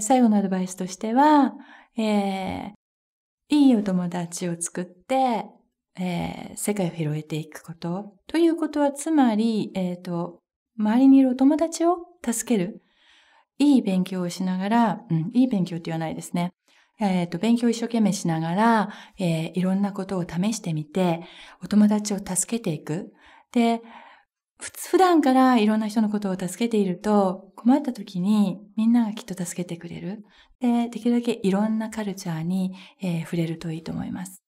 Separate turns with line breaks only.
最後のアドバイスとしては、えー、いいお友達を作って、えー、世界を広げていくこと。ということは、つまり、えっ、ー、と、周りにいるお友達を助ける。いい勉強をしながら、うん、いい勉強って言わないですね。えっ、ー、と、勉強を一生懸命しながら、えー、いろんなことを試してみて、お友達を助けていく。で、普段からいろんな人のことを助けていると、困った時にみんながきっと助けてくれる。で、できるだけいろんなカルチャーに、えー、触れるといいと思います。